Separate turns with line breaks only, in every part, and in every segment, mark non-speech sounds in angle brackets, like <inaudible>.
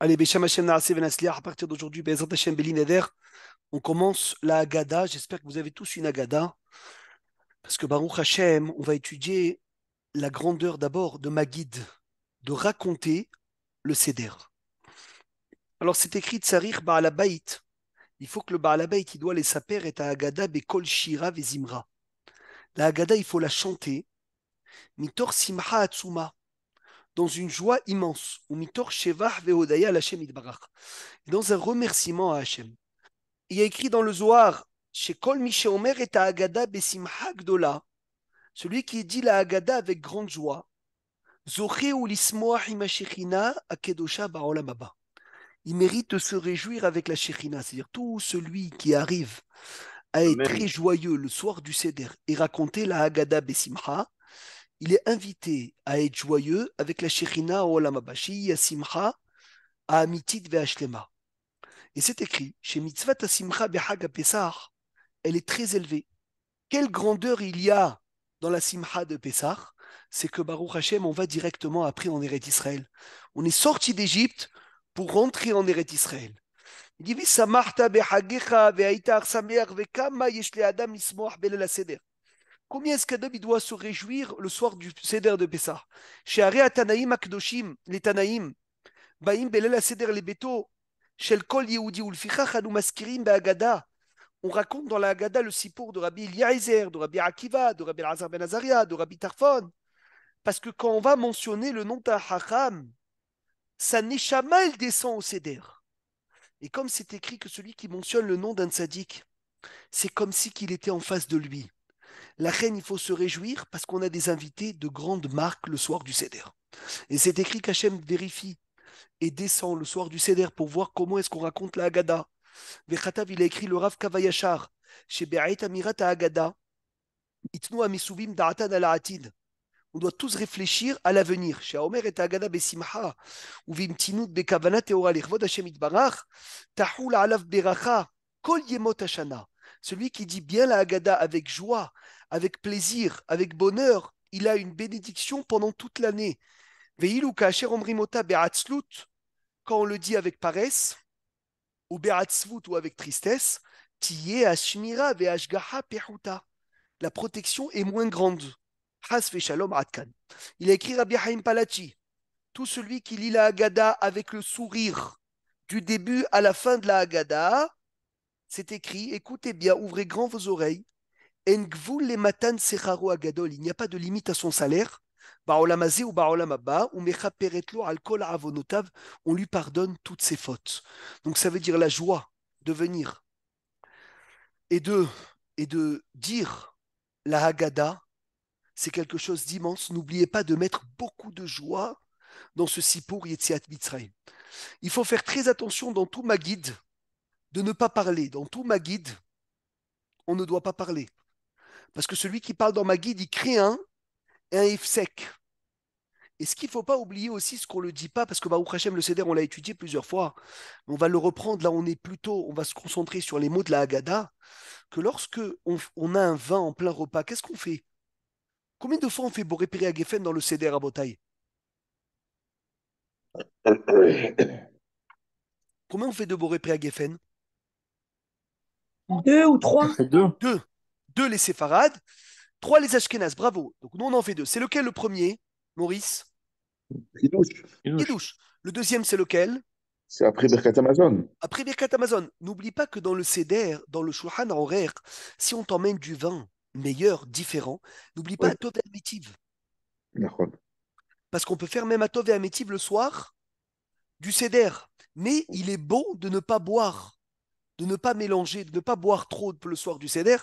Allez, à partir d'aujourd'hui, on commence la Agada. J'espère que vous avez tous une Agada. Parce que Baruch Hashem, on va étudier la grandeur d'abord de ma guide, de raconter le Seder. Alors c'est écrit Tsarir Baalabait. Il faut que le Baalabait, qui doit les saper est à Agada Bekol Shira Vezimra. La Agada, il faut la chanter. Mitor dans une joie immense, dans un remerciement à Hachem. Il y a écrit dans le Zohar, chez Kol Omer et Agada Besimha Gdola, celui qui dit la Agada avec grande joie, il mérite de se réjouir avec la shirina, c'est-à-dire tout celui qui arrive à être très joyeux le soir du Seder et raconter la agada Bessimcha, il est invité à être joyeux avec la Shekhinah au Mabashi, à Simcha, à Amitit Ve'ashlema. Et c'est écrit chez Mitzvah Simcha Behag Pesach, elle est très élevée. Quelle grandeur il y a dans la Simcha de Pesach C'est que Baruch Hashem, on va directement après en Eret Israël. On est sorti d'Égypte pour rentrer en Eret Israël. Il dit Il Behagecha Adam Combien est-ce doit se réjouir le soir du Seder de Pessah Chez Akdoshim, les Tanaïm, Baim Belel Seder les Shel Kol Yehudi Ulfichach Maskirim Be'agada. On raconte dans la Agada le sipour de Rabbi Eliezer, de Rabbi Akiva, de Rabbi Azar ben Azaria, de Rabbi Tarfon. Parce que quand on va mentionner le nom Tahacham, sa neshama, il descend au Seder. Et comme c'est écrit que celui qui mentionne le nom d'un sadique, c'est comme si qu'il était en face de lui. La reine, il faut se réjouir parce qu'on a des invités de grande marque le soir du Seder. Et c'est écrit qu'Hachem vérifie et descend le soir du Seder pour voir comment est-ce qu'on raconte la Haggadah. Vechatav, il a écrit le Rav Kavayachar chez Be'ait Amirat Haggadah. On doit tous réfléchir à l'avenir. Chez Omer et Agada besimha, ou tinut bekavanat et oralirvod Hachem itbarach, tahul alav beracha, kol yemot hashana. Celui qui dit bien la Haggadah avec joie, avec plaisir, avec bonheur, il a une bénédiction pendant toute l'année. Quand on le dit avec paresse, ou be'atzvut ou avec tristesse, tiye ashmira ve'ashgaha pehuta. La protection est moins grande. Has shalom atkan. Il a écrit Rabbi Haim Palachi Tout celui qui lit la Haggadah avec le sourire, du début à la fin de la Haggadah, c'est écrit, écoutez bien, ouvrez grand vos oreilles, le matan agadol, il n'y a pas de limite à son salaire, ou ou avonotav, on lui pardonne toutes ses fautes. Donc ça veut dire la joie de venir et de, et de dire la Haggadah, c'est quelque chose d'immense. N'oubliez pas de mettre beaucoup de joie dans ce Sipour Yetziat Mitzrayim. Il faut faire très attention dans tout ma guide de ne pas parler. Dans tout ma guide, on ne doit pas parler. Parce que celui qui parle dans ma guide, il crée un, un sec. Et ce qu'il ne faut pas oublier aussi, ce qu'on ne le dit pas, parce que Baruch Hashem, le CEDER, on l'a étudié plusieurs fois, on va le reprendre, là on est plutôt, on va se concentrer sur les mots de la Haggadah, que lorsque on, a un vin en plein repas, qu'est-ce qu'on fait Combien de fois on fait Boré à Geffen dans le CEDER à Botaï euh, euh, Combien on fait de Boré à Geffen deux ou trois Deux. Deux. les séfarades, trois les ashkénazes. Bravo. Donc nous on en fait deux. C'est lequel le premier, Maurice Kidouche. Le deuxième c'est lequel
c'est après Birkat Amazon.
Après Birkat Amazon. N'oublie pas que dans le CDR, dans le Shulchan horaire, si on t'emmène du vin meilleur, différent, n'oublie pas ouais. Tov et D'accord. Parce qu'on peut faire même Tov et le soir du céder. Mais il est bon de ne pas boire de ne pas mélanger, de ne pas boire trop le soir du Seder,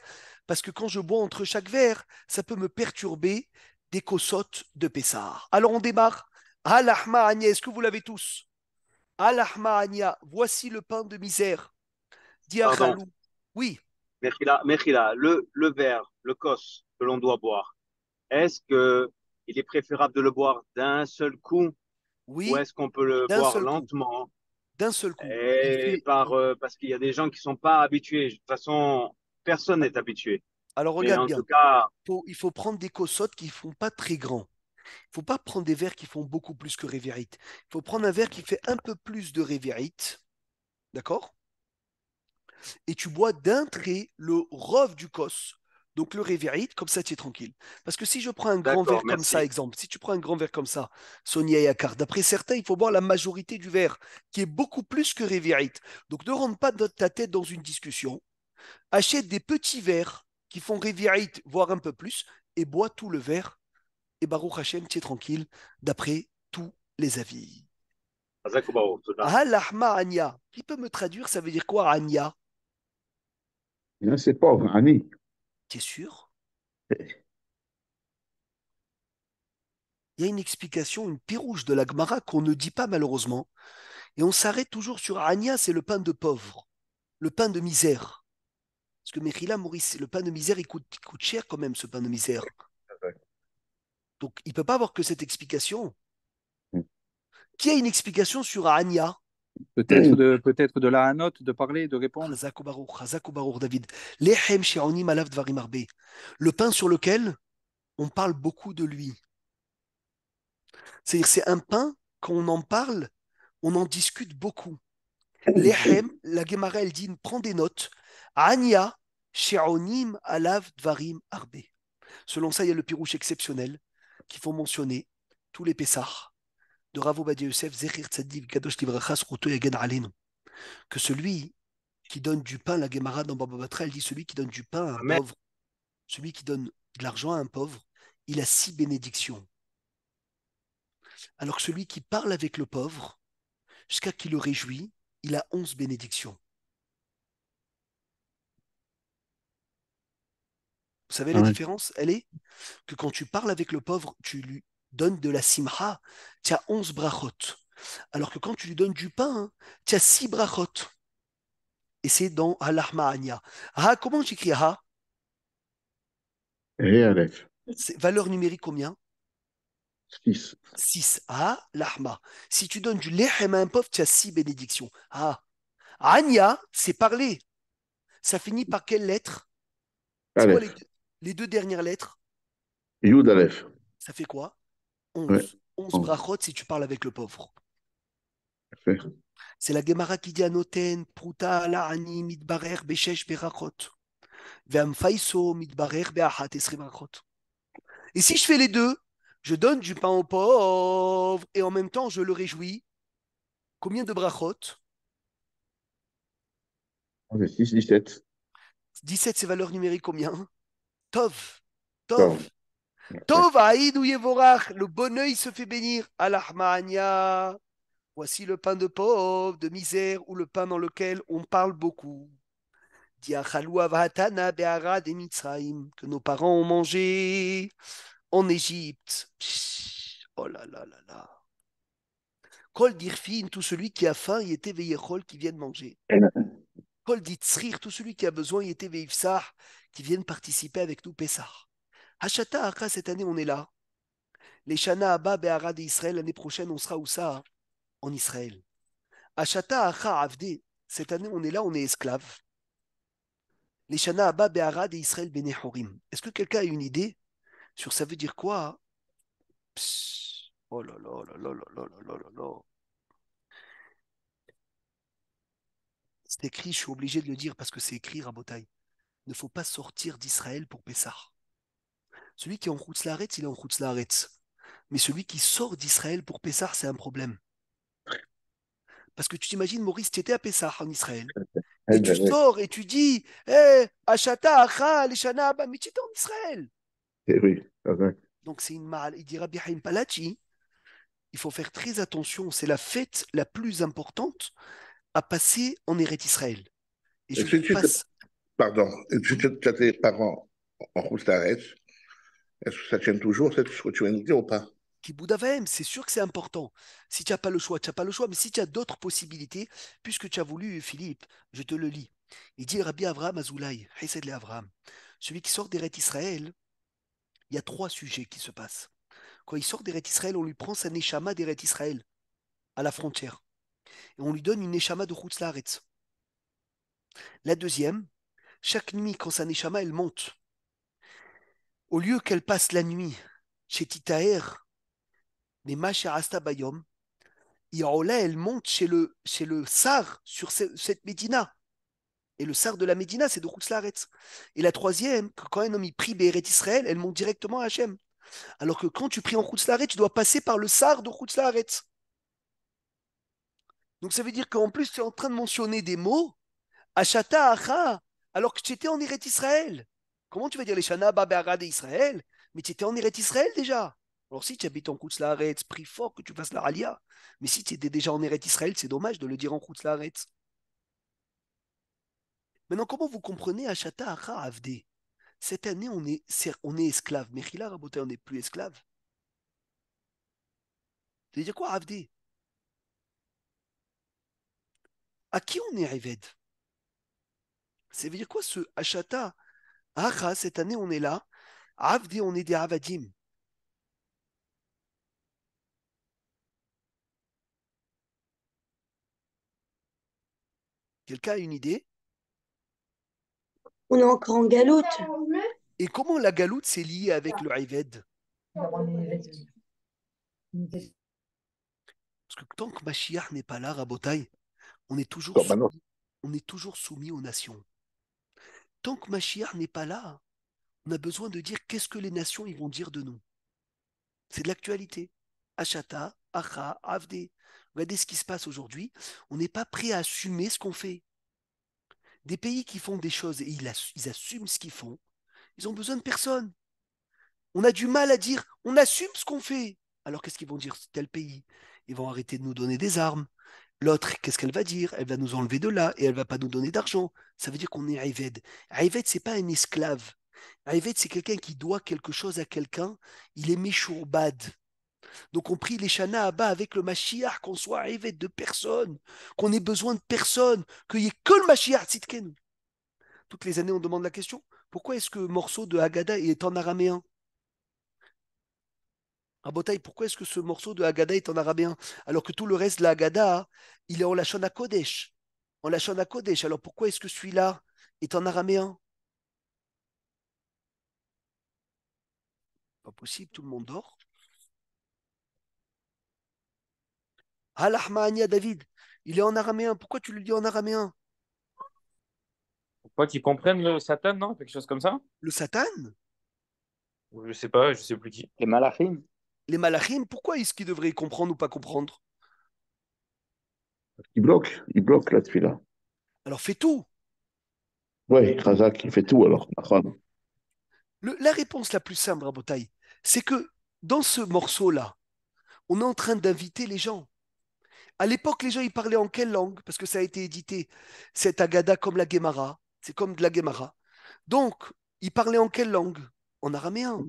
parce que quand je bois entre chaque verre, ça peut me perturber des cossottes de Pessah. Alors on démarre. Allah est-ce que vous l'avez tous Allah Mahania, voici le pain de misère. Diachalou. Oui. merci le, le verre, le cos que l'on doit boire, est-ce qu'il est préférable de le boire d'un seul coup oui. Ou est-ce qu'on peut le boire lentement seul coup. par, euh, parce qu'il y a des gens qui ne sont pas habitués. De toute façon, personne n'est habitué. Alors regarde bien. Il, faut, prendre des cossottes qui ne font pas très grand. Il faut pas prendre des verres qui font beaucoup plus que révérite. Il faut prendre un verre qui fait un peu plus de révérite. D'accord Et tu bois d'un trait le rove du cos donc le révérite, comme ça tu es tranquille. Parce que si je prends un grand verre comme ça, exemple, si tu prends un grand verre comme ça, Sonia Yakar, d'après certains, il faut boire la majorité du verre, qui est beaucoup plus que révérite. Donc ne rentre pas ta tête dans une discussion. Achète des petits verres qui font révérite, voire un peu plus, et bois tout le verre. Et Baruch Hashem, tu es tranquille, d'après tous les avis. Ah, qui peut me traduire, ça veut dire quoi, Anya C'est pauvre, Annie. T'es sûr Il y a une explication, une pérouche de l'Agmara qu'on ne dit pas malheureusement. Et on s'arrête toujours sur Agnès c'est le pain de pauvre, le pain de misère. Parce que Mechila Maurice, le pain de misère, il coûte, cher quand même, ce pain de misère. Donc il ne peut pas avoir que cette explication. Mm. Qui a une explication sur Anya Peut-être de, <clears throat> peut-être de la note, de parler, de répondre. Le pain sur lequel on parle beaucoup de lui. C'est-à-dire, c'est un pain, quand on en parle, on en discute beaucoup. <laughs> la Gemara, elle dit, prend des notes. Anya, Alav, Dvarim, Arbe. Selon ça, il y a le pirouche exceptionnel qu'il faut mentionner tous les pessars que celui qui donne du pain, la Gemara dans Baba Batra, elle dit celui qui donne du pain à un pauvre, celui qui donne de l'argent à un pauvre, il a six bénédictions. Alors que celui qui parle avec le pauvre, jusqu'à qu'il le réjouit, il a onze bénédictions. Vous savez la ah différence Elle est que quand tu parles avec le pauvre, tu lui donne de la simha, tu as 11 brachot. Alors que quand tu lui donnes du pain, tu as 6 brachot. Et c'est dans al Anya. Ah, comment j'écris Ha ah? eh, Valeur numérique combien 6. 6. Ah, l'ahma. Si tu donnes du lehem à un pauvre, tu as 6 bénédictions. Ah. Anya, c'est parler. Ça finit par quelle lettre les, deux, dernières lettres Yud Ça fait quoi 11. Ouais. brachot si tu parles avec le pauvre. C'est la Gemara qui dit Anoten, Pruta, La'ani, Midbarer, bechesh Berachot. Ve'amfaiso, Midbarer, Be'ahat, Esri, Et si je fais les deux, je donne du pain au pauvre et en même temps je le réjouis. Combien de brachot
6, 17.
17, c'est valeur numérique combien Tov. Tov. Tov ou Yevorach, le bon œil se fait bénir. Alahmania, voici le pain de pauvre, de misère, ou le pain dans lequel on parle beaucoup. Que nos parents ont mangé en Égypte. Oh là là là là. Kol dirfin, tout celui qui a faim, y est éveillé, qui vienne manger. Kol d'Itsrir tout celui qui a besoin, y est éveillé, qui de participer avec nous, Pessah. Hachata Acha cette année, on est là. Les Shana Abba et Israël l'année prochaine, on sera où ça En Israël. Hachata Acha Avde cette année, on est là, on est esclave. Les Shana Abba de Israël Benehorim. Est-ce que quelqu'un a une idée sur ça veut dire quoi Oh là là là là là là là C'est écrit, je suis obligé de le dire parce que c'est écrit, Rabotai. ne faut pas sortir d'Israël pour Pessah. Celui qui est en l'arrête il est en l'arrête Mais celui qui sort d'Israël pour Pessah, c'est un problème. Parce que tu t'imagines, Maurice, tu étais à Pessah en Israël. Et tu sors et tu dis, Eh, Ashata, Acha, Leshana, mais tu étais en Israël. Et oui, Donc c'est une mal. Il dira « Rabbi Palachi, il faut faire très attention, c'est la fête la plus importante à passer en Eretz Israël.
Et je passe... Pardon, tu as tes parents en Roustarès, est-ce que ça tient toujours cette structure ou pas
c'est sûr que c'est important. Si tu n'as pas le choix, tu n'as pas le choix, mais si tu as d'autres possibilités, puisque tu as voulu, Philippe, je te le lis. Il dit Rabbi Avraham Azoulay, le Avraham, celui qui sort des Israël, il y a trois sujets qui se passent. Quand il sort des Israël, on lui prend sa Neshama des Israël, à la frontière. Et on lui donne une Neshama de Chutzlaharetz. La deuxième, chaque nuit, quand sa Neshama, elle monte, au lieu qu'elle passe la nuit chez Titaer, mais Macha Astabayom, là elle monte chez le, chez le Sar sur cette Médina. Et le Sar de la Médina, c'est de Routslaretz. Et la troisième, que quand un homme y prie Béret Israël, elle monte directement à Hachem. Alors que quand tu pries en Routslaretz, tu dois passer par le Sar de Routslaretz. Donc ça veut dire qu'en plus, tu es en train de mentionner des mots, Achata, Acha, alors que tu étais en Hérét Israël. Comment tu vas dire les Shana Babara Israël Mais tu étais en Eretz Israël déjà. Alors si tu habites en Koutz prie fort que tu fasses la Ralia. Mais si tu étais déjà en Eretz Israël, c'est dommage de le dire en Koutz Maintenant, comment vous comprenez Achata, Acha Avdé Cette année, on est, on est esclave. on n'est plus esclave. Ça veut dire quoi, Avdé À qui on est Eved Ça veut dire quoi ce Achata ah, cette année, on est là. Avdi, on est des Avadim. Quelqu'un a une idée On est encore en galoute. Et comment la galoute s'est liée avec le Ived Parce que tant que Mashiach n'est pas là, Rabotai, on est toujours, on est toujours soumis aux nations tant que Mashiach n'est pas là, on a besoin de dire qu'est-ce que les nations ils vont dire de nous. C'est de l'actualité. Achata, Acha, Avde. Regardez ce qui se passe aujourd'hui. On n'est pas prêt à assumer ce qu'on fait. Des pays qui font des choses et ils, assument ce qu'ils font, ils ont besoin de personne. On a du mal à dire on assume ce qu'on fait. Alors qu'est-ce qu'ils vont dire tel pays Ils vont arrêter de nous donner des armes. L'autre, qu'est-ce qu'elle va dire Elle va nous enlever de là et elle va pas nous donner d'argent. Ça veut dire qu'on est Aïved. Aïved, c'est pas un esclave. Aïved, c'est quelqu'un qui doit quelque chose à quelqu'un. Il est méchourbad. Donc on prie les Shana Abba avec le Mashiach, qu'on soit Aïved de personne, qu'on ait besoin de personne, qu'il n'y ait que le Mashiach Toutes les années, on demande la question pourquoi est-ce que le morceau de Haggadah est en araméen bouteille. pourquoi est-ce que ce morceau de Haggadah est en araméen alors que tout le reste de la il est en Lachon Kodesh En Lachon Kodesh. Alors pourquoi est-ce que celui-là est en araméen Pas possible, tout le monde dort. Alahmania David, il est en araméen. Pourquoi tu le dis en araméen Pourquoi qu'ils comprennent le Satan, non Quelque chose comme ça Le Satan Je sais pas, je sais plus qui. Les Malachim les malachim, pourquoi est-ce qu'ils devraient comprendre ou pas comprendre
Ils bloquent, ils bloquent la Tfila.
Alors fais tout.
Oui, Razak, il fait tout alors.
la réponse la plus simple, Rabotaï, c'est que dans ce morceau-là, on est en train d'inviter les gens. À l'époque, les gens, ils parlaient en quelle langue Parce que ça a été édité. cette Agada comme la Gemara. C'est comme de la Gemara. Donc, ils parlaient en quelle langue En araméen.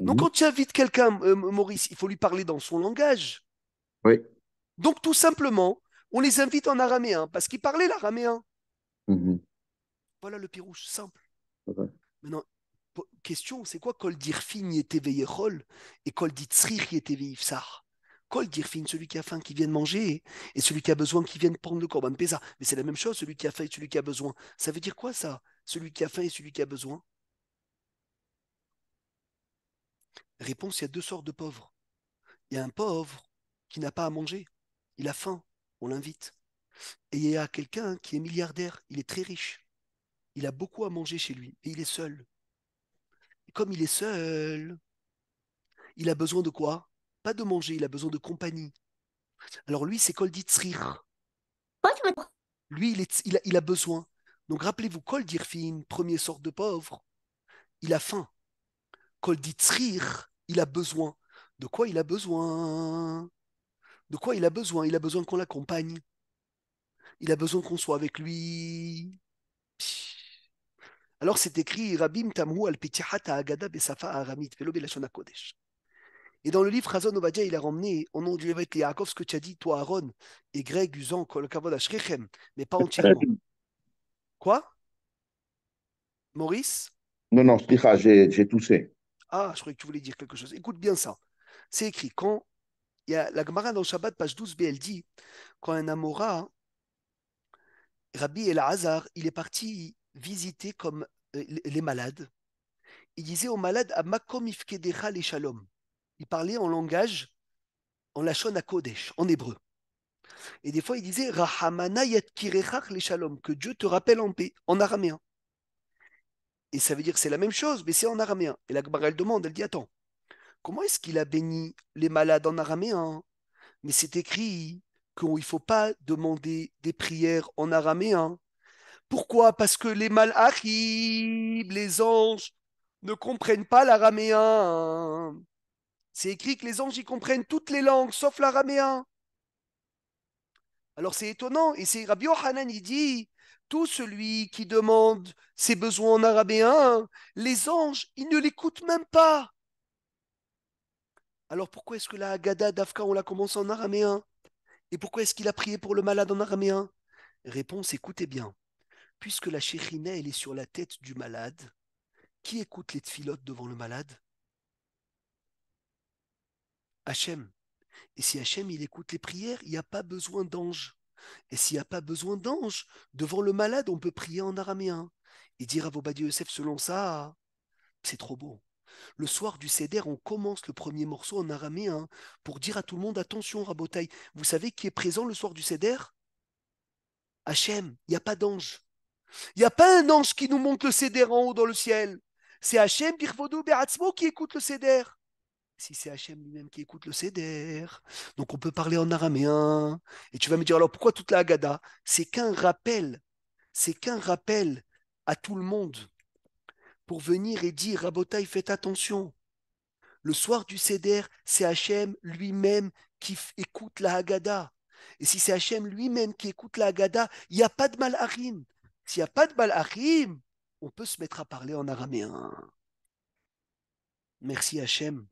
Donc, mhm. quand tu invites quelqu'un, euh, Maurice, il faut lui parler dans son langage. Oui. Donc, tout simplement, on les invite en araméen parce qu'ils parlaient l'araméen. Mhm. Voilà le pirouche, simple. Maintenant, question, c'est quoi Kol dirfin hol » et Kol ditsrir fsar Kol dirfin, celui qui a faim, qui de manger, et celui qui a besoin, qui de prendre le corban pesa. Mais c'est la même chose, celui qui a faim et celui qui a besoin. Ça veut dire quoi ça Celui qui a faim et celui qui a besoin Réponse, il y a deux sortes de pauvres. Il y a un pauvre qui n'a pas à manger, il a faim, on l'invite. Et il y a quelqu'un qui est milliardaire, il est très riche, il a beaucoup à manger chez lui, et il est seul. comme il est seul, il a besoin de quoi Pas de manger, il a besoin de compagnie. Alors lui, c'est Kolditzrir. Lui, il, a, besoin. Donc rappelez-vous, Koldirfin, premier sort de pauvre, il a faim. Kolditzrir, il a besoin. De quoi il a besoin De quoi il a besoin Il a besoin qu'on l'accompagne. Il a besoin qu'on soit avec lui. Alors c'est écrit Rabim Tamu al Agada Besafa Aramit Velo Kodesh. Et dans le livre Hazon il a ramené au nom du évêque Yaakov ce que tu as dit, toi Aaron, et Greg Usan, le Kavod Ashrechem, mais pas entièrement. Euh, quoi Maurice
Non, non, j'ai toussé.
Ah, je croyais que tu voulais dire quelque chose. Écoute bien ça. C'est écrit quand il y a la Gemara dans le Shabbat, page 12b, elle dit quand un Amora, Rabbi El Hazar, il est parti visiter comme euh, les malades. Il disait aux malades à Makom les Shalom. Il parlait en langage, en lachon à Kodesh, en hébreu. Et des fois, il disait Rahamana les que Dieu te rappelle en paix, en araméen. Et ça veut dire que c'est la même chose, mais c'est en araméen. Et la elle demande, elle dit Attends, comment est-ce qu'il a béni les malades en araméen Mais c'est écrit qu'il ne faut pas demander des prières en araméen. Pourquoi Parce que les malachim, les anges, ne comprennent pas l'araméen. C'est écrit que les anges y comprennent toutes les langues, sauf l'araméen. Alors c'est étonnant. Et c'est Rabbi Yohanan, il dit tout celui qui demande ses besoins en arabéen, les anges, ils ne l'écoutent même pas. Alors pourquoi est-ce que la Haggadah d'Afka, on la commence en araméen Et pourquoi est-ce qu'il a prié pour le malade en araméen Réponse, écoutez bien. Puisque la Shekhinah, elle est sur la tête du malade, qui écoute les tfilotes devant le malade Hachem. Et si Hachem, il écoute les prières, il n'y a pas besoin d'ange. Et s'il n'y a pas besoin d'ange, devant le malade, on peut prier en araméen. Et dire à vos Yosef selon ça, c'est trop beau. Le soir du Cédère, on commence le premier morceau en araméen pour dire à tout le monde attention, Rabotaï. Vous savez qui est présent le soir du Cédère Hachem, il n'y a pas d'ange. Il n'y a pas un ange qui nous monte le cédère en haut dans le ciel. C'est Hachem, Birvodou, Beratzmo qui écoute le cédère si c'est Hachem lui-même qui écoute le cédère, Donc on peut parler en araméen. Et tu vas me dire, alors pourquoi toute la Haggadah C'est qu'un rappel, c'est qu'un rappel à tout le monde pour venir et dire, Rabotaï, faites attention. Le soir du cédère, c'est Hachem lui-même qui écoute la Haggadah. Et si c'est Hachem lui-même qui écoute la Haggadah, il n'y a pas de mal-arim. S'il n'y a pas de mal mal-arim, on peut se mettre à parler en araméen. Merci Hachem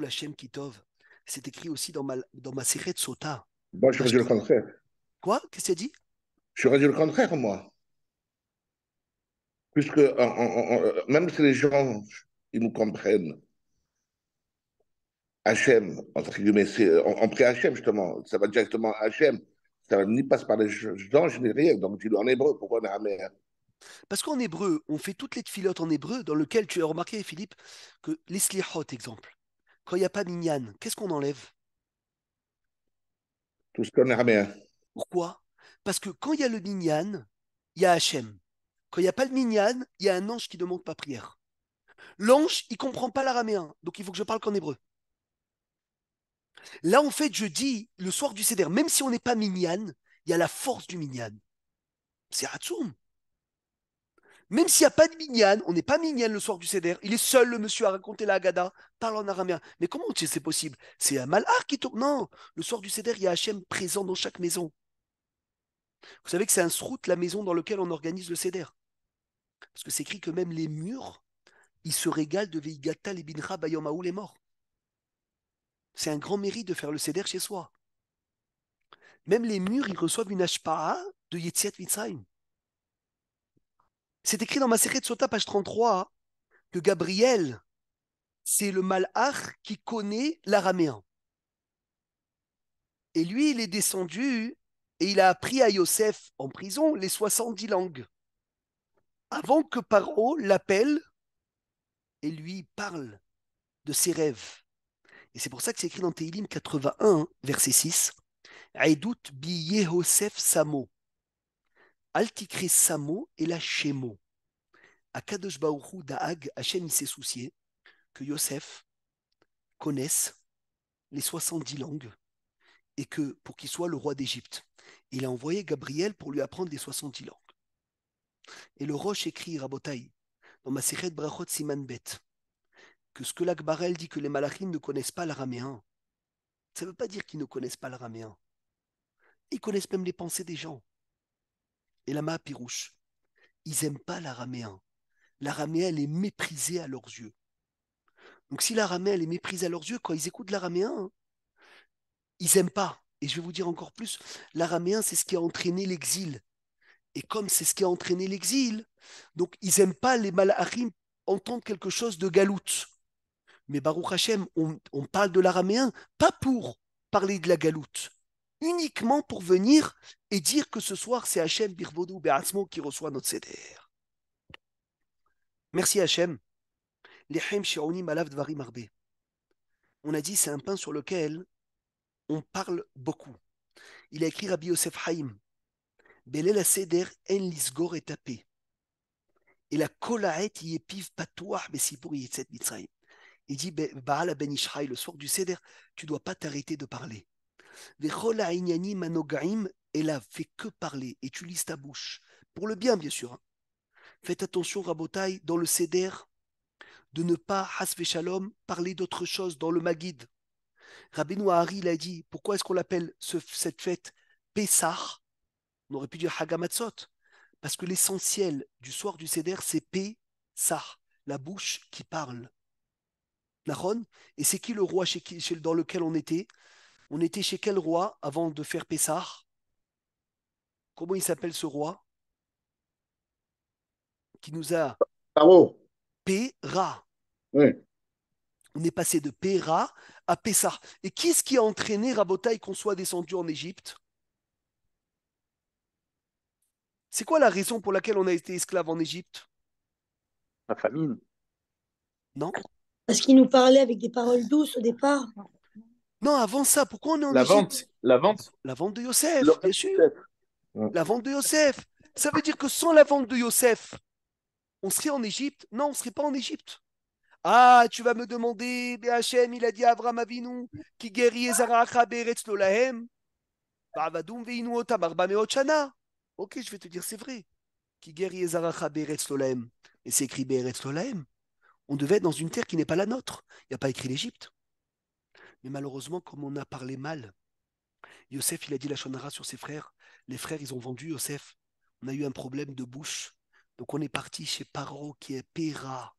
lachem Kitov. C'est écrit aussi dans ma, dans ma de Sota.
Moi, je suis le contraire. Quoi Qu'est-ce que tu dit Je suis le contraire, moi. Puisque même si les gens ils nous comprennent, Hachem, entre guillemets, on, prie Hachem justement, ça va directement à Hachem, ça ne passe pas par les gens, ni rien, donc dis en hébreu, pourquoi en amer
Parce qu'en hébreu, on fait toutes les filotes en hébreu, dans lequel tu as remarqué, Philippe, que l'Islihot, exemple, quand il n'y a pas Minyan, qu'est-ce qu'on enlève
Tout ce qu'on a hein.
Pourquoi Parce que quand il y a le Minyan, il y a Hachem. Quand il n'y a pas le Minyan, il y a un ange qui ne demande pas prière. L'ange, il ne comprend pas l'araméen, donc il faut que je parle qu'en hébreu. Là, en fait, je dis, le soir du Seder, même si on n'est pas Minyan, il y a la force du Minyan. C'est Ratzum. Même s'il n'y a pas de mignane, on n'est pas mignane le soir du CDR. Il est seul, le monsieur, à raconter la agada parle en araméen. Mais comment c'est possible C'est un malheur qui tombe. Non, le soir du CDR, il y a Hachem présent dans chaque maison. Vous savez que c'est un sroute, la maison dans laquelle on organise le CDR. Parce que c'est écrit que même les murs, ils se régalent de Veigata les Binra Bayomaou les morts. C'est un grand mérite de faire le CDR chez soi. Même les murs, ils reçoivent une Ashpa'a de Yetziat c'est écrit dans ma Sota, page 33, que Gabriel, c'est le malach qui connaît l'araméen. Et lui, il est descendu et il a appris à Yosef en prison les 70 langues. Avant que Paro l'appelle et lui parle de ses rêves. Et c'est pour ça que c'est écrit dans Tehilim 81, verset 6. Aïdout bi Yehosef Samo. Altikris Samo et la Shemo. A Baoru Daag, Hachem, s'est soucié que Yosef connaisse les 70 langues et que pour qu'il soit le roi d'Égypte, il a envoyé Gabriel pour lui apprendre les 70 langues. Et le Roche écrit Rabotai dans ma Brachot Siman Bet que ce que l'Akbarel dit que les Malachim ne connaissent pas l'araméen, ça ne veut pas dire qu'ils ne connaissent pas l'araméen. Ils connaissent même les pensées des gens et la pirouche. Ils n'aiment pas l'araméen. L'araméen, elle est méprisée à leurs yeux. Donc si l'araméen, elle est méprisée à leurs yeux, quand ils écoutent l'araméen, hein, ils n'aiment pas. Et je vais vous dire encore plus, l'araméen, c'est ce qui a entraîné l'exil. Et comme c'est ce qui a entraîné l'exil, donc ils n'aiment pas les malachim entendre quelque chose de galoute. Mais Baruch Hashem, on, on parle de l'araméen, pas pour parler de la galoute, uniquement pour venir et dire que ce soir, c'est Hachem Birbonou Be'atzmo qui reçoit notre CDR. Merci Hachem. On a dit, c'est un pain sur lequel on parle beaucoup. Il a écrit Rabbi Yosef Haïm Belel Seder en lisgor et tapé. Et la kolaet y épive patouah, mais si pour y est Il dit Baal ben Ishraï, le soir du Seder, tu dois pas t'arrêter de parler. Vechol ha'inyanim manogaim elle a fait que parler, et tu lises ta bouche, pour le bien bien sûr. Hein. Faites attention, Rabotaï, dans le céder, de ne pas, Hasve Shalom, parler d'autre chose dans le Maguide. Rabbi Ahari l'a dit, pourquoi est-ce qu'on l'appelle cette fête Pessah On aurait pu dire Hagamatzot, parce que l'essentiel du soir du Seder, c'est Pessah, la bouche qui parle. Naron, et c'est qui le roi chez dans lequel on était On était chez quel roi avant de faire Pessah Comment il s'appelle ce roi qui nous a. Paro. Péra. Oui. On est passé de Péra à Pessah. Et quest ce qui a entraîné Rabotai qu'on soit descendu en Égypte C'est quoi la raison pour laquelle on a été esclave en Égypte La famine. Non Parce qu'il nous parlait avec des paroles douces au départ. Non, avant ça, pourquoi on est en la vente, La vente. La vente de Yosef, bien sûr. La vente de Yosef. Ça veut dire que sans la vente de Yosef, on serait en Égypte Non, on ne serait pas en Égypte. Ah, tu vas me demander, BHM, il a dit à Avram Avinu, qui guérit Beretz Lolahem. Veinu Ok, je vais te dire, c'est vrai. Qui guérit Et c'est écrit Beretz On devait être dans une terre qui n'est pas la nôtre. Il n'y a pas écrit l'Égypte. Mais malheureusement, comme on a parlé mal, Yosef, il a dit la Shonara sur ses frères, les frères, ils ont vendu Yosef. On a eu un problème de bouche. Donc on est parti chez Paro qui est Péra,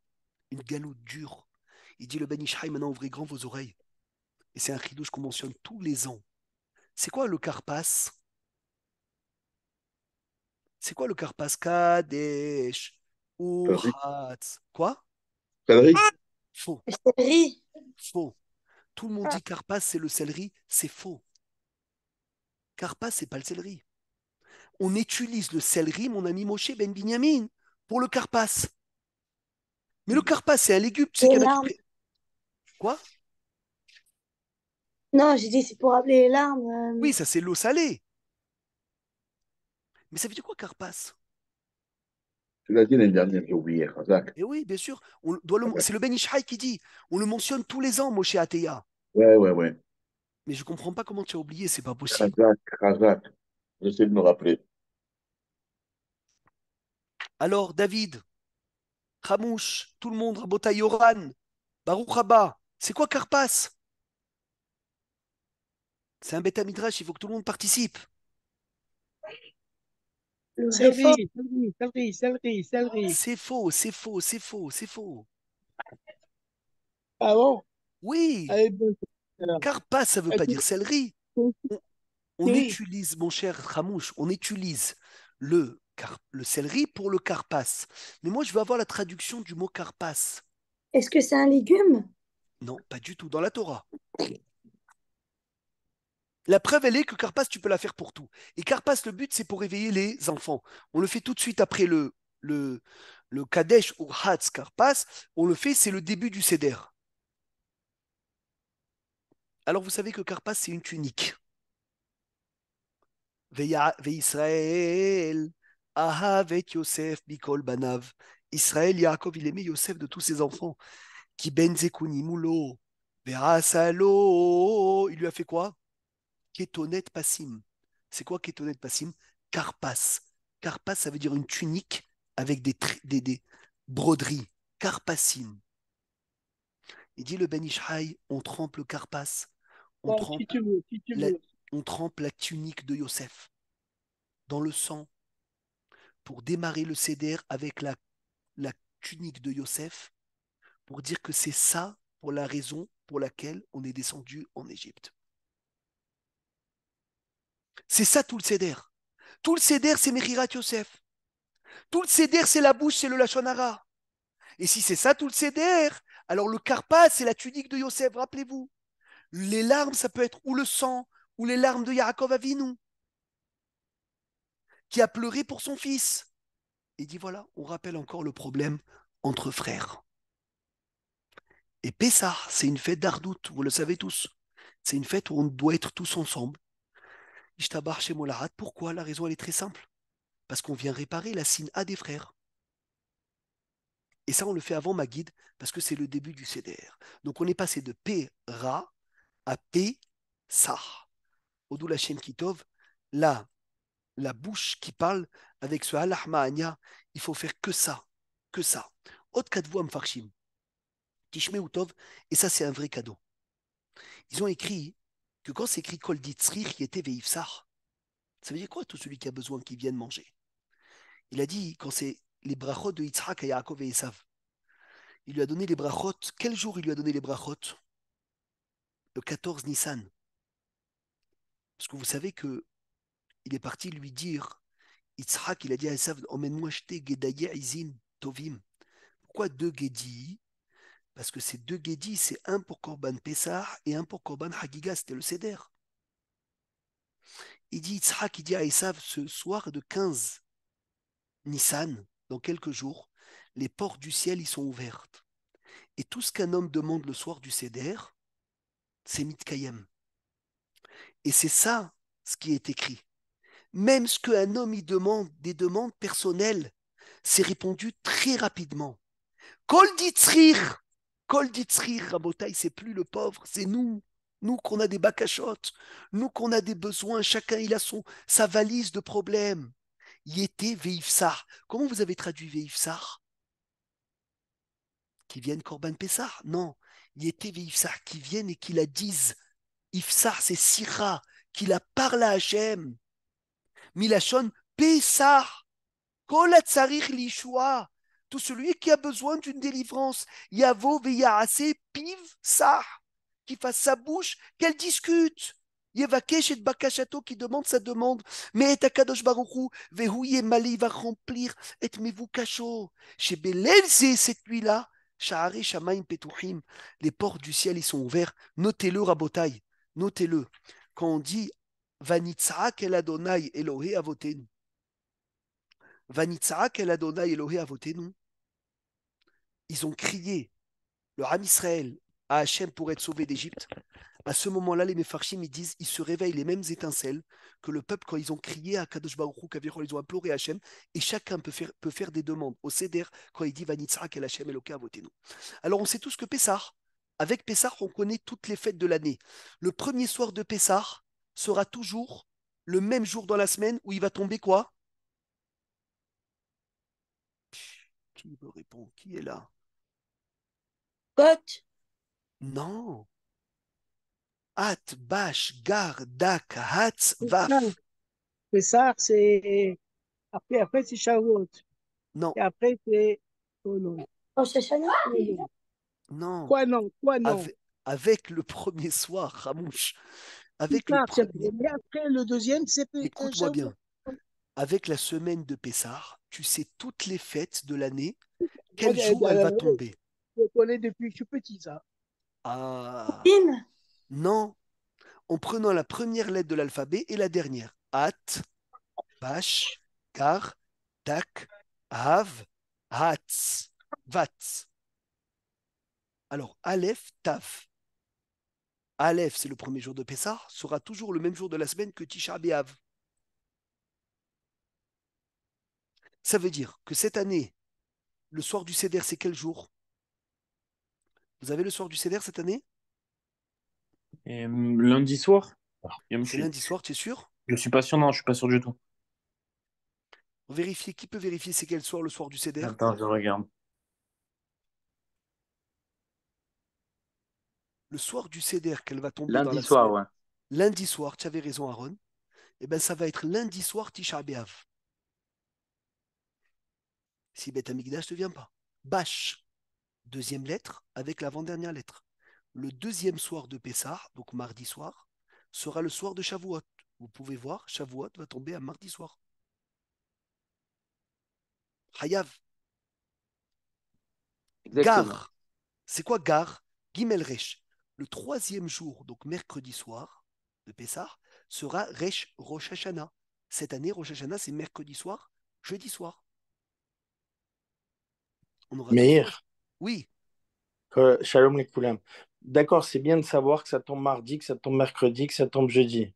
une galoute dure. Il dit le Benishai, maintenant ouvrez grand vos oreilles. Et c'est un ridouche qu'on mentionne tous les ans. C'est quoi le Carpas C'est quoi le Carpas Kadesh ourat? Quoi Céleri. Faux. Céleri. Faux. Tout le monde ah. dit Carpas, c'est le céleri. C'est faux. Carpas, c'est pas le céleri on utilise le céleri, mon ami Moshe Ben Binyamin, pour le carpas. Mais le carpas, c'est un légume, tu Quoi Non, j'ai dit c'est pour appeler les larmes. Euh. Oui, ça c'est l'eau salée. Mais ça veut dire quoi, carpas
Tu l'as dit l'année dernière, j'ai oublié, Razak. Et
eh oui, bien sûr. C'est le Ben qui dit. On le mentionne tous les ans, Moshe Ateya.
Ouais, ouais, ouais.
Mais je ne comprends pas comment tu as oublié, c'est pas
possible. Razak, Razak, j'essaie de me rappeler.
Alors David, Ramouche, tout le monde, Rabota Yoran, Baruch c'est quoi Carpas C'est un bêta midrash, il faut que tout le monde participe. C'est faux, c'est faux, c'est faux, c'est faux. Ah bon Oui. Ah, ben, Carpas, ça ne veut ah, pas dire céleri. On, utilise, mon cher Ramouche, on utilise le le céleri pour le carpas. Mais moi, je veux avoir la traduction du mot carpas. Est-ce que c'est un légume Non, pas du tout, dans la Torah. La preuve, elle est que carpas, tu peux la faire pour tout. Et carpas, le but, c'est pour réveiller les enfants. On le fait tout de suite après le, le, le Kadesh ou Hatz carpas. On le fait, c'est le début du Seder. Alors, vous savez que carpas, c'est une tunique. ve Israël, Ahavet Yosef Bikol Banav. Israël, Yaakov, il aimait Yosef de tous ses enfants. Qui Benzekuni Mulo, Verasalo, Il lui a fait quoi Ketonet Passim. C'est quoi Ketonet Passim Karpas, Karpas ça veut dire une tunique avec des, broderies. Karpasim Il dit le Ben on trempe le carpas, on, on trempe la tunique de Yosef dans le sang pour démarrer le cédère avec la, la tunique de Yosef, pour dire que c'est ça pour la raison pour laquelle on est descendu en Égypte. C'est ça tout le cédère. Tout le cédère, c'est Mechirat Yosef. Tout le cédère, c'est la bouche, c'est le Lachonara. Et si c'est ça tout le cédère, alors le Karpa, c'est la tunique de Yosef, rappelez-vous. Les larmes, ça peut être ou le sang, ou les larmes de Yaakov Avinu, qui a pleuré pour son fils. et dit voilà, on rappelle encore le problème entre frères. Et Pessah, c'est une fête d'Ardout, vous le savez tous. C'est une fête où on doit être tous ensemble. chez pourquoi La raison, elle est très simple. Parce qu'on vient réparer la signe à des frères. Et ça, on le fait avant ma guide, parce que c'est le début du CDR. Donc on est passé de P-Ra à P-Sah. Kitov, là, la bouche qui parle avec ce halachma il faut faire que ça, que ça. Autre kadvoam farshim, tishme utov, et ça c'est un vrai cadeau. Ils ont écrit que quand c'est écrit kol qui était veifsar, ça veut dire quoi tout celui qui a besoin qui vienne manger Il a dit quand c'est les brachot de Yitzhak et Yaakov et Esav, il lui a donné les brachot. Quel jour il lui a donné les brachot Le 14 Nissan. Parce que vous savez que il est parti lui dire Yitzhak, il a dit à Esav Emmène-moi acheter Gedaïa Izin Tovim. Pourquoi deux Gedi Parce que ces deux Gedi, c'est un pour Korban Pessah et un pour Korban Hagiga, c'était le Seder. Il dit Yitzhak, il dit à Esav Ce soir de 15 Nissan, dans quelques jours, les portes du ciel y sont ouvertes. Et tout ce qu'un homme demande le soir du Seder, c'est Mitkayem. Et c'est ça ce qui est écrit. Même ce qu'un homme y demande, des demandes personnelles, c'est répondu très rapidement. Kol ditzrir, kol ce n'est c'est plus le pauvre, c'est nous. Nous qu'on a des bacachotes, nous qu'on a des besoins, chacun il a son, sa valise de problèmes. Yete veifsar. Comment vous avez traduit veifsar Qui viennent Corban Pessar Non. Yété veifsar, qui viennent et qui la disent. Ifsar, c'est Sira, qui la parle à Hachem. Milachon Pessah. Tout celui qui a besoin d'une délivrance, Yavo Veyaase Piv Sah, qui fasse sa bouche, qu'elle discute. Yevakesh et Bakachato qui demande sa demande, mais et Akadosh Baruchou, Vehouye Mali va remplir, et cachot Chez et cette nuit-là, Sha'are, Shamaim les portes du ciel, ils sont ouverts. Notez-le, Rabotai, notez-le. Quand on dit Vanitzak el Adonai Elohe avotenu. Keladonai el Adonai voté nous. Ils ont crié, le Ram Israël, à Hachem pour être sauvé d'Égypte. À ce moment-là, les Mepharchim, ils disent, ils se réveillent les mêmes étincelles que le peuple quand ils ont crié à Kadosh Baruch Hu, ils ont imploré Hachem, et chacun peut faire, peut faire des demandes au Seder quand il dit Vanitzak el a voté nous. Alors on sait tous que Pessah, avec Pessah, on connaît toutes les fêtes de l'année. Le premier soir de Pessah, sera toujours le même jour dans la semaine où il va tomber quoi Qui me répond Qui est là Cote Non. At, bash, gar, dak, hatz, vaf. ça, c'est. Après, après c'est Shavuot. Non. Et après, c'est. Oh non. Oh, c'est Non. Quoi non Quoi non avec, avec, le premier soir, Ramouche avec le deuxième, c'est bien. Avec la semaine de Pessar, tu sais toutes les fêtes de l'année, <laughs> quel jour elle va tomber. Je connais depuis que je suis petit, ça. Ah. Non. En prenant la première lettre de l'alphabet et la dernière. At, Bash, Kar, Tak, Av, Hatz, Vatz. Alors, Aleph, Taf, Aleph, c'est le premier jour de Pessah, sera toujours le même jour de la semaine que Tisha B'Av. Ça veut dire que cette année, le soir du Seder, c'est quel jour Vous avez le soir du Seder cette année Lundi soir. Ah. C'est lundi soir, tu es sûr Je suis pas sûr, non, je suis pas sûr du tout. vérifier qui peut vérifier c'est quel soir le soir du Seder Attends, je regarde. le soir du CDR qu'elle va tomber lundi dans soir, lundi soir, tu avais raison Aaron, et eh bien, ça va être lundi soir Tisha Si Beth Amigdash ne vient pas. Bash, deuxième lettre avec l'avant-dernière lettre. Le deuxième soir de Pessah, donc mardi soir, sera le soir de Shavuot. Vous pouvez voir, Shavuot va tomber à mardi soir. Hayav. Gar. C'est quoi Gar Resh. Le troisième jour, donc mercredi soir de Pessah, sera Resh Rosh Hashanah. Cette année, Rosh Hashanah, c'est mercredi soir, jeudi soir. On aura... Meir. Oui. shalom les D'accord, c'est bien de savoir que ça tombe mardi, que ça tombe mercredi, que ça tombe jeudi.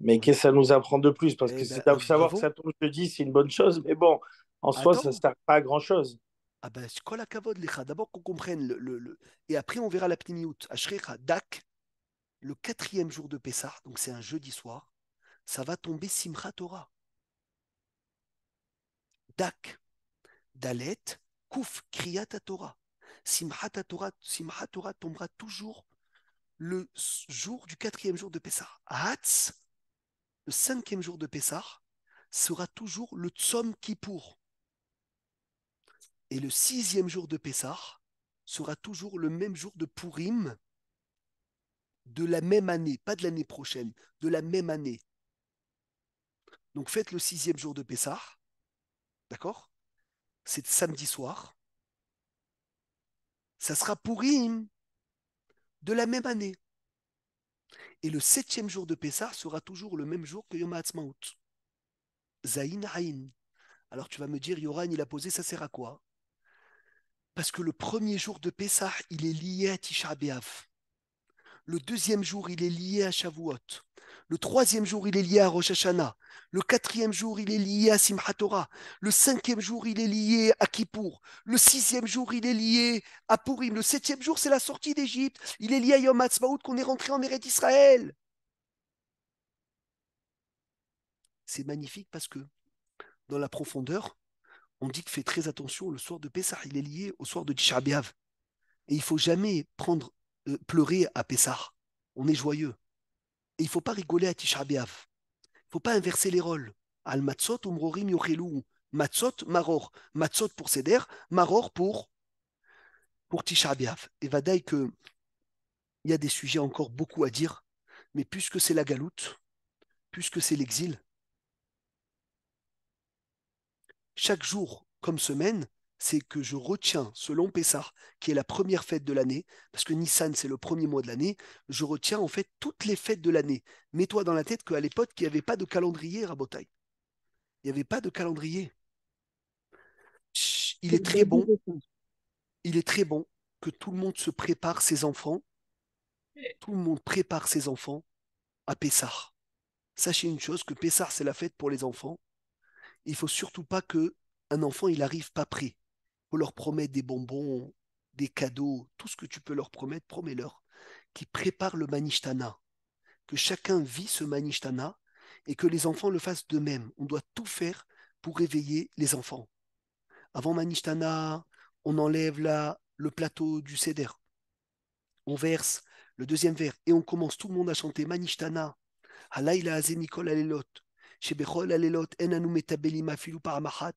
Mais qu'est-ce que ça nous apprend de plus Parce eh que que ben, savoir que ça tombe jeudi, c'est une bonne chose, mais bon, en soi, ça ne sert pas à grand-chose ah ben, d'abord qu'on comprenne, le, le, et après on verra la Pnimiout. Ashrecha, ah, ah, Dak, le quatrième jour de Pessah, donc c'est un jeudi soir, ça va tomber Simcha Torah. Dak, Dalet, Kouf, Kriyat Torah. Torah, Torah tombera toujours le jour du quatrième jour de Pessah. Hatz, le cinquième jour de Pessah, sera toujours le Tzom Kippour. Et le sixième jour de Pessah sera toujours le même jour de Purim de la même année, pas de l'année prochaine, de la même année. Donc faites le sixième jour de Pessah, d'accord C'est samedi soir. Ça sera Purim de la même année. Et le septième jour de Pessah sera toujours le même jour que Yom HaAtzmaut. Zain Haïn. Alors tu vas me dire, Yoran, il a posé, ça sert à quoi parce que le premier jour de Pessah, il est lié à Tisha B'Av. Le deuxième jour, il est lié à Shavuot. Le troisième jour, il est lié à Rosh Hashanah. Le quatrième jour, il est lié à Simchat Torah. Le cinquième jour, il est lié à Kippour. Le sixième jour, il est lié à Purim. Le septième jour, c'est la sortie d'Égypte. Il est lié à Yom qu'on est rentré en Eretz d'Israël. C'est magnifique parce que dans la profondeur, on dit que fait très attention, le soir de Pessah, il est lié au soir de Tisha B'Av. Et il faut jamais prendre, euh, pleurer à Pessah. On est joyeux. Et il faut pas rigoler à Tisha B'Av. Il faut pas inverser les rôles. Al matzot umrorim yochelou. Matzot maror. Matzot pour Seder, maror pour, pour Tisha B'Av. Et vadaï que il y a des sujets encore beaucoup à dire, mais puisque c'est la galoute, puisque c'est l'exil, chaque jour comme semaine, c'est que je retiens, selon Pessar, qui est la première fête de l'année, parce que Nissan, c'est le premier mois de l'année, je retiens en fait toutes les fêtes de l'année. Mets-toi dans la tête qu'à l'époque, il n'y avait pas de calendrier, à Rabotai. Il n'y avait pas de calendrier. il est très bon. Il est très bon que tout le monde se prépare ses enfants. Tout le monde prépare ses enfants à Pessar. Sachez une chose que Pessar, c'est la fête pour les enfants il faut surtout pas que un enfant il arrive pas prêt. Faut leur promettre des bonbons, des cadeaux, tout ce que tu peux leur promettre, promets-leur. Qui prépare le manishtana, que chacun vit ce manishtana et que les enfants le fassent d'eux-mêmes. On doit tout faire pour réveiller les enfants. Avant manishtana, on enlève là le plateau du céder. On verse le deuxième vers et on commence tout le monde à chanter manishtana. à Azé Nicole Alelot chez Bechol Alelot, en anou ma filou paramahat,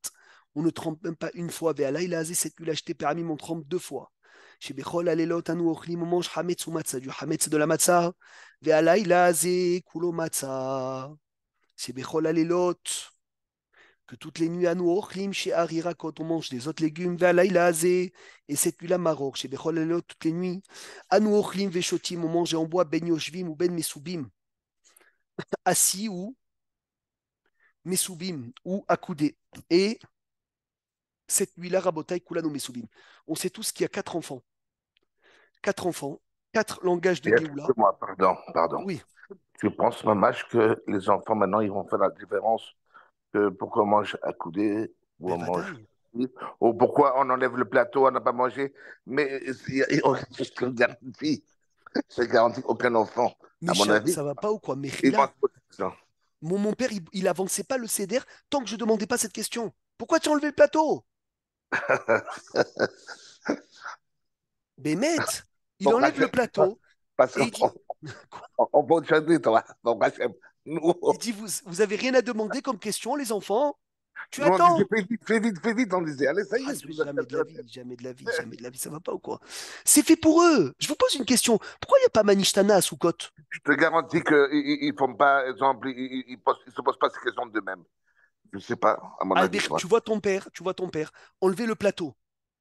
on ne trempe même pas une fois, vers Alaylazé, cette nuit acheté parmi mon permis, on trempe deux fois. Chez Alelot, anou ochlim, on mange hametz ou matza, du hametz de la matzah. ve Alaylazé, koulo matza. Chez Alelot, que toutes les nuits, anou ochlim, chez Arira, quand on mange des autres légumes, ve Alaylazé, et cette nuit la marok chez Bechol Alelot, toutes les nuits, anou ochlim, vechotim, on mange en bois ben yoshvim ou ben mesubim. Assis ou Mesubim ou Akoudé. Et cette nuit-là, Rabotai Kulano Mesubim. On sait tous qu'il y a quatre enfants. Quatre enfants, quatre langages de Géoula.
Pardon, pardon. Oui. Tu penses, Mamache, que les enfants maintenant, ils vont faire la différence que pourquoi on mange accoudé ou mange. Ou pourquoi on enlève le plateau, on n'a pas mangé. Mais c'est <laughs> garanti. C'est garanti aucun enfant. à mon avis. Ça va
pas ou quoi Mais mon, père, il, n'avançait avançait pas le CDR tant que je demandais pas cette question. Pourquoi tu as enlevé le plateau Met, il enlève le plateau. Parce qu'on dit... il dit vous, vous avez rien à demander comme question, les enfants tu attends. fais vite, fais vite, fais vite, on disait. Allez, ça y est. Ah, jamais de la vie, jamais de la vie, jamais de la vie, ça va pas ou quoi C'est fait pour eux. Je vous pose une question. Pourquoi il n'y a pas Manishtana à Soukot
Je te garantis qu'ils ne font pas, exemple, ils ne se posent pas ces questions d'eux-mêmes. Je ne sais pas, à mon avis, Tu
vois ton père, tu vois ton père, enlever le plateau.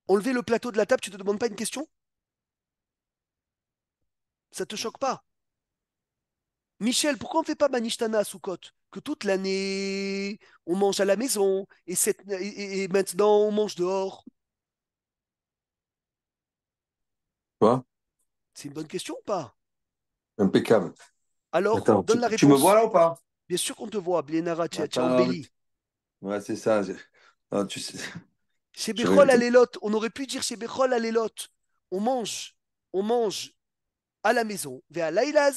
Enlever le plateau de la table, tu te demandes pas une question Ça te choque pas Michel, pourquoi on ne fait pas manishtana à Soukot Que toute l'année, on mange à la maison et, maintenant, on mange dehors Quoi C'est une bonne question ou pas Impeccable. Alors, donne tu, la réponse. Tu me vois là ou pas Bien sûr qu'on te voit, Blenara. embelli. Ouais, c'est ça. tu sais. Chez Bechol à l'élote, on aurait pu dire chez Bechol à l'élote, on mange, on mange à la maison, vers Laïla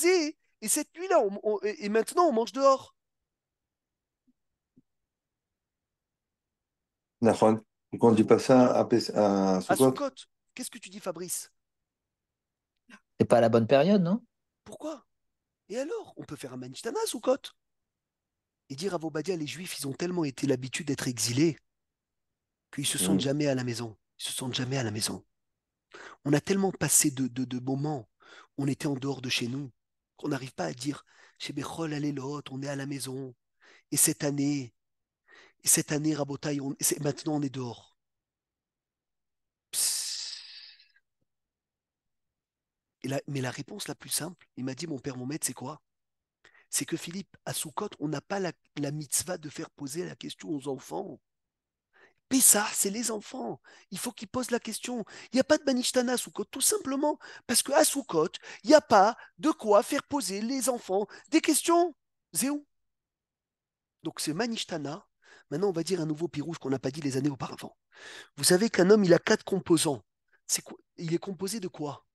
et cette nuit-là, et maintenant, on mange dehors. Nahon, on ne dit pas ça à, Qu'est-ce que tu dis, Fabrice C'est pas la bonne période, non Pourquoi Et alors On peut faire un Manishtana à Soukot. Et dire à Vobadia, les Juifs, ils ont tellement été l'habitude d'être exilés qu'ils se sentent mm. jamais à la maison. Ils se sentent jamais à la maison. On a tellement passé de, de, de moments, on était en dehors de chez nous, qu'on n'arrive pas à dire chez Bechol Alelot, on est à la maison. Et cette année, et cette année, Rabotaï, maintenant on est dehors. mais la réponse la plus simple, il m'a dit mon père, mon maître, c'est quoi C'est que Philippe, à Soukot, on n'a pas la, la mitzvah de faire poser la question aux enfants. Mais ça, c'est les enfants. Il faut qu'ils posent la question. Il n'y a pas de Manishtana à Soukot, tout simplement parce qu'à Soukot, il n'y a pas de quoi faire poser les enfants des questions. Zéou. Donc c'est Manishtana. Maintenant, on va dire un nouveau pirouge qu'on n'a pas dit les années auparavant. Vous savez qu'un homme, il a quatre composants. C'est quoi Il est composé de quoi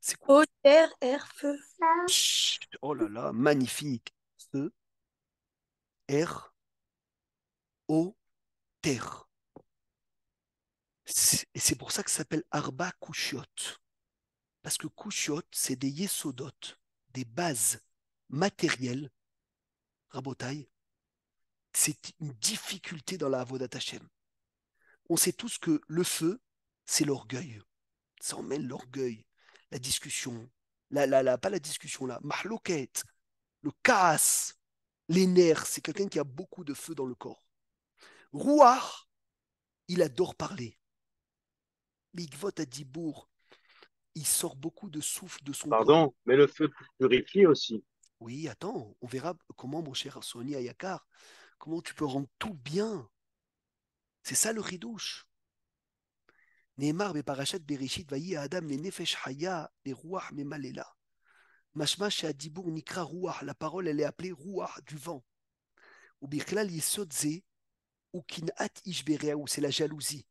C'est quoi R, feu. oh là là, magnifique. Feu, air, aux terre. Et c'est pour ça que ça s'appelle Arba Kushiot. Parce que Kushiot, c'est des Yesodot, des bases matérielles, Rabotai. C'est une difficulté dans la Avodat Hashem. On sait tous que le feu, c'est l'orgueil. Ça emmène l'orgueil, la discussion, la, la, la, pas la discussion, là, marloquette le casse, les nerfs. C'est quelqu'un qui a beaucoup de feu dans le corps rouard il adore parler. Migvot à Dibourg, il sort beaucoup de souffle de son Pardon, mais le feu purifie aussi. Oui, attends, on verra comment, mon cher Sonia Ayakar, comment tu peux rendre tout bien. C'est ça le ridouche. Neymar be parachat bereshit à adam ne nefesh haya le maléla. me Mashma chez Adibur nikra rouah. la parole elle est appelée rouah, du vent. Ou birklal ou c'est la jalousie.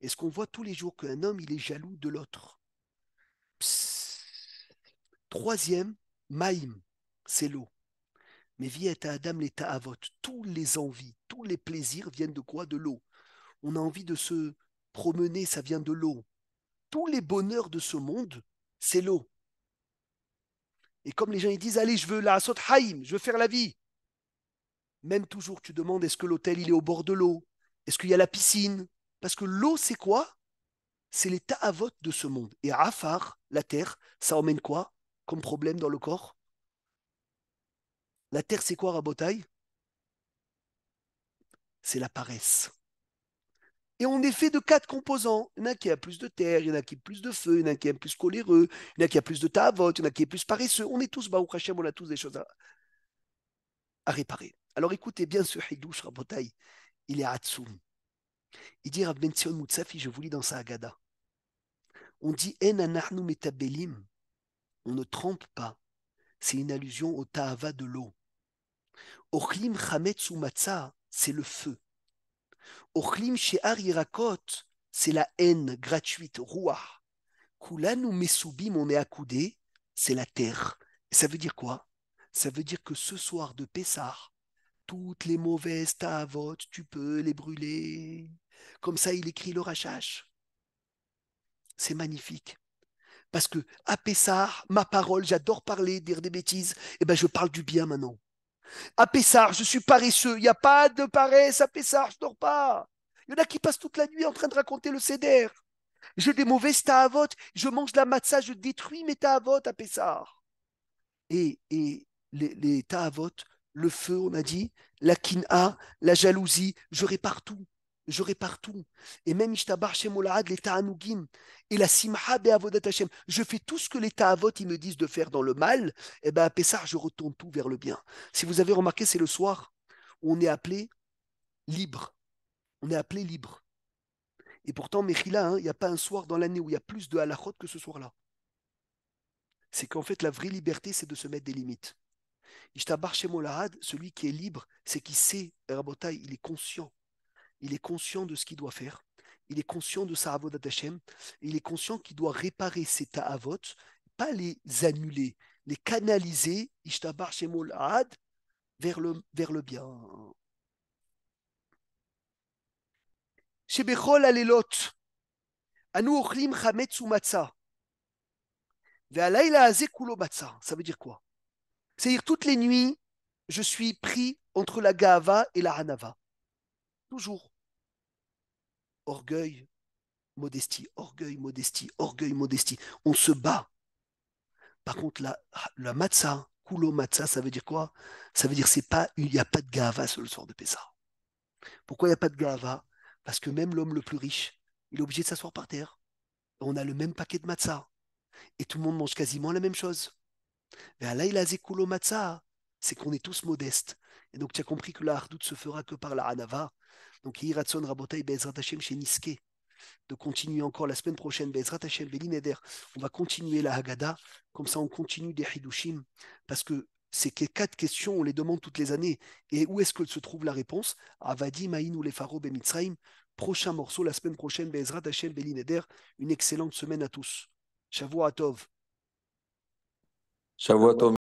Est-ce qu'on voit tous les jours qu'un homme, il est jaloux de l'autre Troisième, maïm, c'est l'eau. Mais vie à Adam l'état avot. tous les envies, tous les plaisirs viennent de quoi De l'eau. On a envie de se promener, ça vient de l'eau. Tous les bonheurs de ce monde, c'est l'eau. Et comme les gens ils disent, allez, je veux la saute haïm, je veux faire la vie même toujours, tu demandes est-ce que l'hôtel il est au bord de l'eau Est-ce qu'il y a la piscine Parce que l'eau, c'est quoi C'est les ta'avot de ce monde. Et Afar, la terre, ça emmène quoi comme problème dans le corps La terre, c'est quoi, Rabotaille C'est la paresse. Et on est fait de quatre composants. Il y en a qui a plus de terre, il y en a qui a plus de feu, il y en a qui est plus coléreux, il y en a qui a plus de ta'avot, il y en a qui est plus paresseux. On est tous, au Hashem, on a tous des choses à réparer. Alors écoutez bien ce Hidouche Rabotai, il est Hatsoum. Il dit Rabben Mutsafi, je vous lis dans sa Agada. On dit En eh, metabelim, on ne trempe pas. C'est une allusion au Taava de l'eau. Ochlim Khametsu Matsa, c'est le feu. Ochlim She'ar c'est la haine gratuite, Ruah. Kulanu Mesubim, on est accoudé, c'est la terre. Ça veut dire quoi Ça veut dire que ce soir de Pessah, toutes les mauvaises Tahavot, tu peux les brûler. Comme ça, il écrit le rachash. C'est magnifique. Parce que à ma parole, j'adore parler, dire des bêtises, et eh ben je parle du bien maintenant. À Pessar, je suis paresseux, il n'y a pas de paresse à Pessar, je dors pas. Il y en a qui passent toute la nuit en train de raconter le CDR. J'ai des mauvaises Tahavot, je mange de la matzah, je détruis mes Tahavot à Pessar. Et, et les, les le feu, on a dit, la kin'a, la jalousie, je partout, tout. Je Et même Ishtabar Shemolahad, les et la Simha Be'avodat Hashem. Je fais tout ce que les Ta'avot, ils me disent de faire dans le mal. Et eh bien, à Pessah, je retourne tout vers le bien. Si vous avez remarqué, c'est le soir où on est appelé libre. On est appelé libre. Et pourtant, Mechila, hein, il n'y a pas un soir dans l'année où il y a plus de halachot que ce soir-là. C'est qu'en fait, la vraie liberté, c'est de se mettre des limites celui qui est libre, c'est qui sait, il est conscient. Il est conscient de ce qu'il doit faire. Il est conscient de sa avodat Hashem. Il est conscient qu'il doit réparer ses ta'avot, pas les annuler, les canaliser, Ishtabar vers le, vers le bien. anu Ça veut dire quoi c'est-à-dire, toutes les nuits, je suis pris entre la gava et la Hanava. Toujours. Orgueil, modestie, orgueil, modestie, orgueil, modestie. On se bat. Par contre, la, la kulo matzah, ça veut dire quoi Ça veut dire c'est pas il n'y a pas de gava sur le soir de Pessah. Pourquoi il n'y a pas de gava Parce que même l'homme le plus riche, il est obligé de s'asseoir par terre. On a le même paquet de matzah. Et tout le monde mange quasiment la même chose. C'est qu'on est tous modestes. Et donc, tu as compris que la hardout se fera que par la hanava. Donc, Yiratson Rabotai Bezrat Hashem chez Niske. De continuer encore la semaine prochaine, Bezrat Hashem Belineder. On va continuer la Haggadah. Comme ça, on continue des Hidushim. Parce que ces quatre questions, on les demande toutes les années. Et où est-ce que se trouve la réponse Avadi, Maïn ou les Pharaons ben Prochain morceau la semaine prochaine, Bezrat Hashem Belineder. Une excellente semaine à tous. Shavua Atov
So, वो